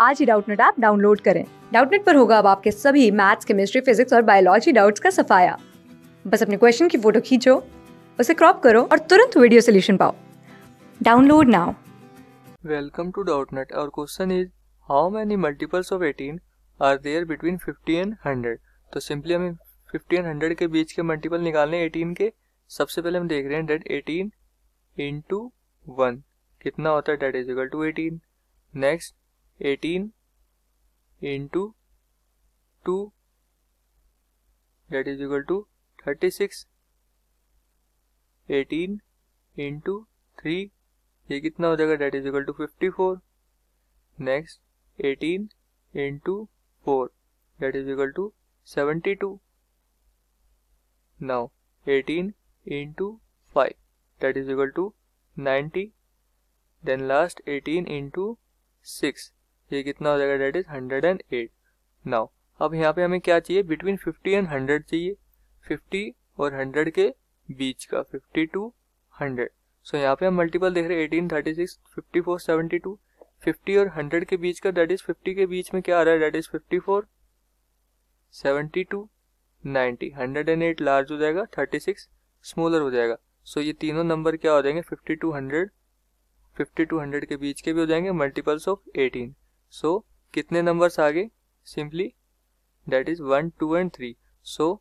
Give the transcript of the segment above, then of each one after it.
आज ही Doubtnut app download करें डाउटनेट पर होगा अब आपके सभी मैथ्स केमिस्ट्री फिजिक्स और बायोलॉजी डाउट्स का सफाया बस अपने क्वेश्चन की फोटो खींचो उसे क्रॉप करो और तुरंत वीडियो सोल्यूशन पाओ download now welcome to Doubtnut और question is how many multiples of 18 are there between 50 and 100 तो सिंपली हमें 50 एंड 100 के बीच के मल्टीपल निकालने 18 के सबसे पहले हम देख रहे हैं डेट 18 इंटू वन कितना होता है that is equal to eighteen next eighteen into two that is is to thirty six eighteen into three ये कितना हो जाएगा that is equal to fifty four next eighteen into four that is equal to seventy two now eighteen into five that is equal to ninety then last eighteen into six ये कितना हो जाएगा that is hundred and eight now अब यहाँ पे हमें क्या चाहिए बिटवीन फिफ्टी एंड हंड्रेड चाहिए फिफ्टी और हंड्रेड के बीच का फिफ्टी टू हंड्रेड सो यहाँ पे हम मल्टीपल देख रहे हैं eighteen thirty six fifty four seventy two fifty और हंड्रेड के बीच का डेट इज फिफ्टी के बीच में क्या आ रहा है that is fifty four seventy two ninety hundred and eight large हो जाएगा थर्टी सिक्स स्मॉलर हो जाएगा सो so, ये तीनों नंबर क्या हो जाएंगे fifty to hundred fifty to hundred के बीच के भी हो जाएंगे multiples of eighteen so so, कितने नंबर्स आ गए simply that is one two and three so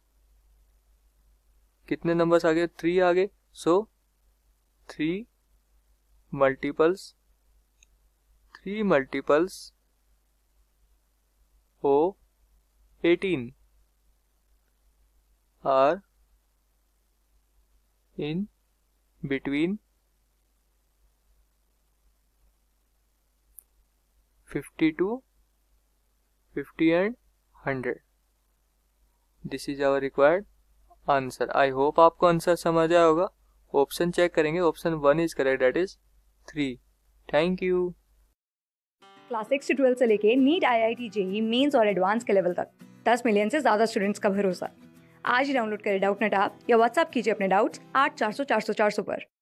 कितने नंबर्स आ गए थ्री आ गए so three multiples three multiples of eighteen are in between 52 50 and 100 this is our required answer I hope आपको answer समझ आया होगा ऑप्शन चेक करेंगे option one is correct that is three thank you class six से twelfth से लेके NEET I I T JEE mains और advance के लेवल तक दस मिलियन से ज़्यादा स्टूडेंट्स का भरोसा आज ही डाउनलोड करें डाउट नेट ऐप या व्हाट्सअप कीजिए अपने डाउट्स आठ चार सौ चार सौ चार सौ पर